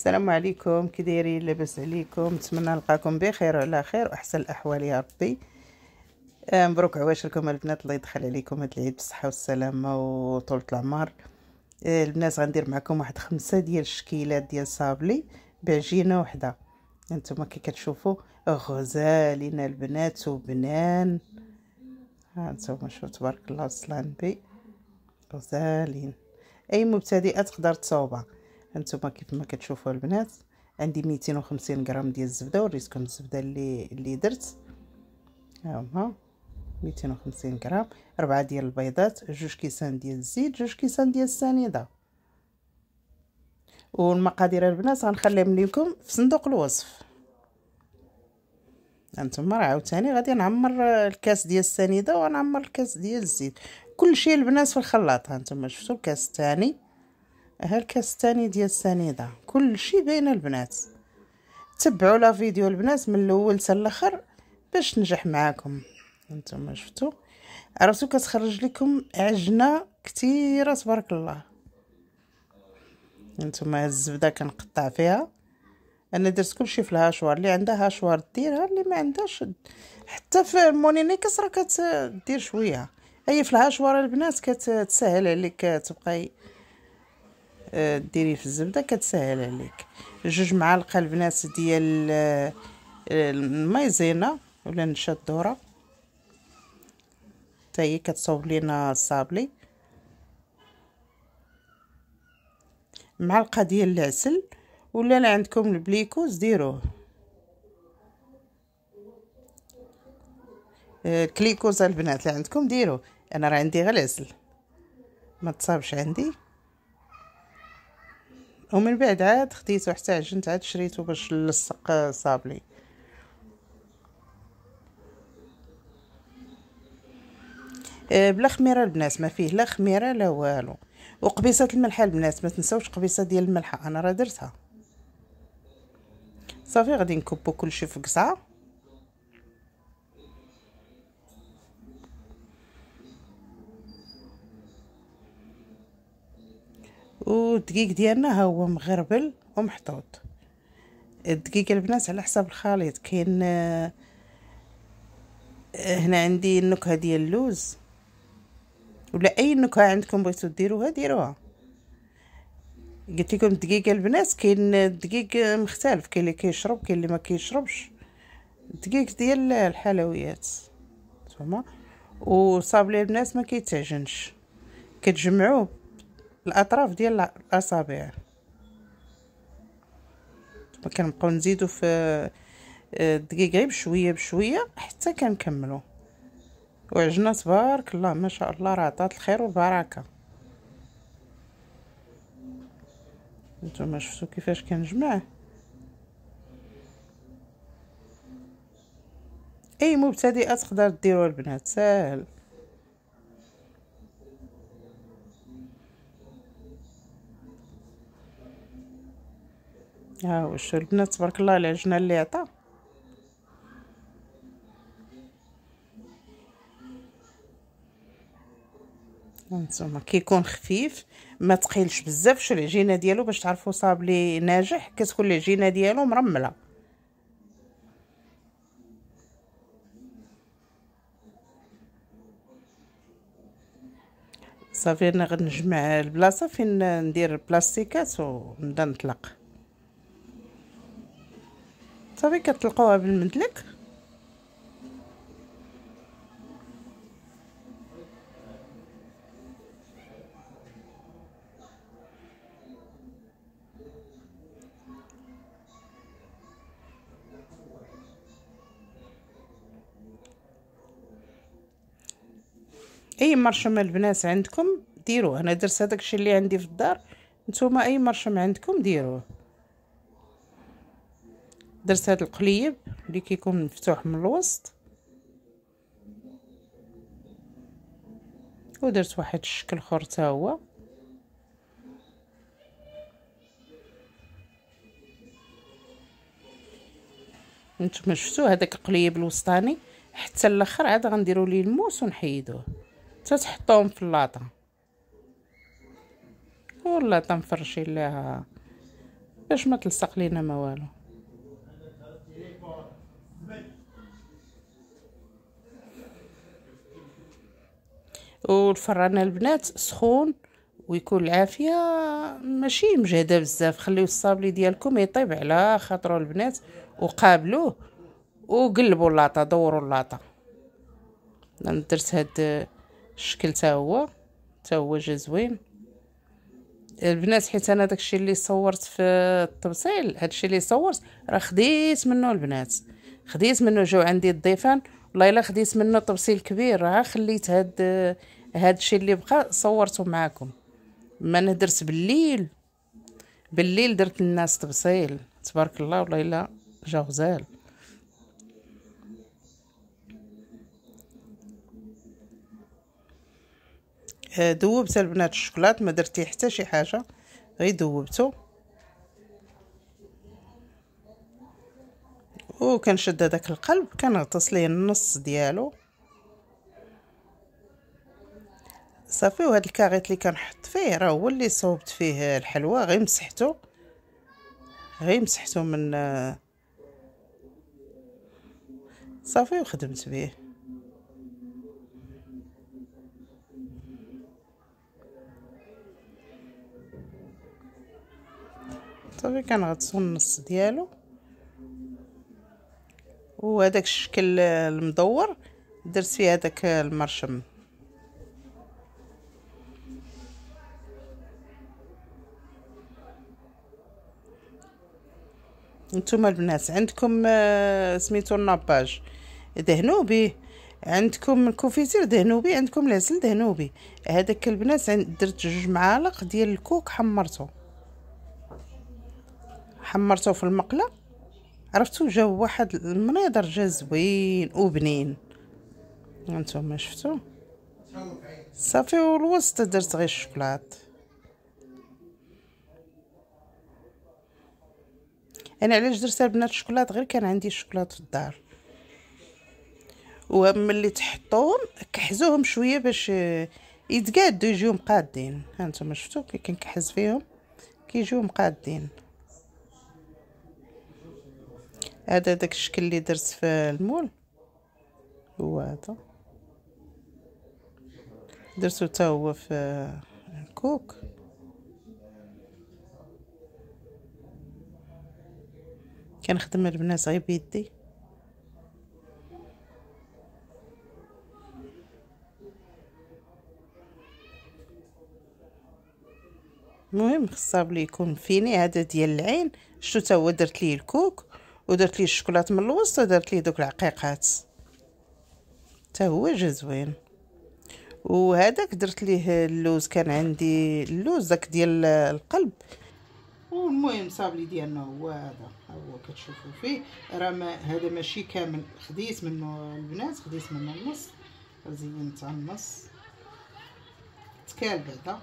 السلام عليكم كي دايرين لاباس عليكم نتمنى نلقاكم بخير وعلى خير واحسن الاحوال يا ربي آه، مبروك عواشركم البنات الله يدخل عليكم هاد العيد بالصحه والسلامه وطولة العمر آه، البنات غندير معكم واحد خمسة ديال الشكيلات ديال صابلي بعجينه وحده انتما كي كتشوفوا غزالين البنات وبنان ها انتما شوفوا تبارك الله وصلان بي غزالين اي مبتدئه تقدر تصوبها هانتوما كيف ما كتشوفوا البنات عندي 250 غرام ديال الزبده وريتكم الزبده اللي اللي درت ها هما 250 غرام ربعة ديال البيضات جوج كيسان ديال الزيت جوج كيسان ديال السنيده والمقادير البنات غنخليهم لكم في صندوق الوصف هانتوما راه عاوتاني غادي نعمر الكاس ديال السنيده ونعمر الكاس ديال الزيت كلشي البنات في الخلاط هانتوما شفتوا الكاس الثاني ها الكاس الثاني ديال السنيده كلشي باين البنات تبعوا لا فيديو البنات من الاول حتى الاخر باش نجح معاكم انتم شفتوا عرفتوا كتخرج لكم عجنه كثيره تبارك الله انتم الزبده كنقطع فيها انا درت كلشي في الهاشوار اللي عندها هاشوار ديرها اللي ما عندهاش حتى في المونينيكس راه كتدير شويه هي في الهاشوار البنات كتسهل عليك تبقاي ديريه في الزبده كتسهل عليك جوج معالق البنات ديال آه، المايزينا ولا نشا الذره حتى هي كتصوب لينا صابلي معلقه ديال العسل ولا لا عندكم البليكوز ديروه آه، الكليكوز البنات اللي عندكم ديروه انا راه عندي غير العسل ما تصابش عندي ومن بعد عاد خديته حتى عجنت عاد شريته باش نلصق آه، صابلي آه، بلا خميره البنات ما فيه لا خميره لا والو وقبيصه الملح البنات ما تنساوش قبيصه ديال الملحه انا راه درتها صافي غادي نكبو كلشي في قصعه والدقيق ديالنا ها هو مغربل ومحطوط الدقيق البنات على حساب الخليط كاين آه، هنا عندي النكهه ديال اللوز ولا اي نكهه عندكم بغيتو ديروها ديروها قلت لكم الدقيق البنات كاين الدقيق مختلف كاين اللي كيشرب كاين اللي ما كيشربش الدقيق ديال الحلويات فهمه وصابلي البنات ما كيتعجنش كتجمعوه الاطراف ديال الاصابع كنبقاو نزيدو في الدقيق آه، غير بشويه بشويه حتى كنكملو وعجنا تبارك الله ما شاء الله راه عطات الخير والبركه نتوما شفتو كيفاش كنجمع اي مبتدئه تقدر ديروها البنات ساهل ها هو الشو البنات تبارك الله العجنه اللي عطا هانتوما كيكون خفيف ما تقيلش بزاف شو العجينه ديالو باش تعرفوا صابلي ناجح كتكون العجينه ديالو مرمله صافي انا غنجمع البلاصه فين ندير البلاستيكات ونبدا نطلق صافي كتلقوها بالمدلك اي مرشم البنات عندكم ديروه انا درت هذاك الشيء اللي عندي في الدار نتوما اي مرشم عندكم ديروه درت هاد القليب اللي كيكون مفتوح من الوسط ودرت واحد الشكل اخر حتى هو نتوما شفتوا هذاك القليب الوسطاني حتى الاخر عاد غنديروا ليه الموس ونحيدوه حتى تحطوهم في اللاطه واللاطه نفرشي لها باش ما تلصق لينا ما والو والفران البنات سخون ويكون العافيه ماشي مجهده بزاف خليو الصابلي ديالكم يطيب على خاطرو البنات وقابلوه وقلبوا اللاطه دوروا اللاطه انا درت هاد الشكل تا هو تا هو جا زوين البنات حيت انا داكشي اللي صورت في التبصيل هادشي اللي صورت راه خديت منه البنات خديت منه جو عندي الضيفان والله الا خديت منه تبصيل كبير راه خليت هاد هذا الشيء اللي بقى صورته معكم ما انا درت بالليل بالليل درت للناس تبصيل تبارك الله والله الا جا غزال ذوبت آه، البنات الشوكولات ما درتي حتى شي حاجه غير ذوبته وكنشد هذاك القلب كنغطس ليه النص ديالو صافي وهاد الكاغيط اللي كنحط فيه راه هو اللي صوبت فيه الحلوى غير مسحته غير مسحته من صافي وخدمت به صافي كنغطسو النص ديالو وهداك الشكل المدور درت فيه هداك المرشم نتوما البنات عندكم آه، سميتو الناباج دهنو به عندكم الكوفيتير دهنوا به عندكم العسل دهنوا به هذاك البنات درت جوج معالق ديال الكوك حمرته حمرته في المقله عرفتو جا واحد المنيضر جا زوين وبنين هانتوما شفتو صافي والوسط درت غير الشكلاط انا علاش درت البنات الشوكولاط غير كان عندي الشوكولاط في الدار اللي تحطوهم كحزوهم شويه باش آه، يتقادو يجيو مقادين ها نتوما شفتوا كي كنكحز فيهم كيجيو مقادين هذا داك الشكل اللي درت في المول هو هذا درتو تا هو في الكوك آه، كنخدم البنات غير بيدي المهم خصاب لي يكون فيني هذا ديال العين شتو تا هو درت ليه الكوك ودرت ليه الشوكولات من الوسط ودرت ليه دوك العقيقات تا هو جا زوين وهذاك درت ليه اللوز كان عندي اللوز داك ديال القلب والمهم صابلي ديالنا هو هذا هو كتشوفوا فيه راه ما هذا ماشي كامل خديت منه البنات خديت منه النص زينت النص تكال بعدا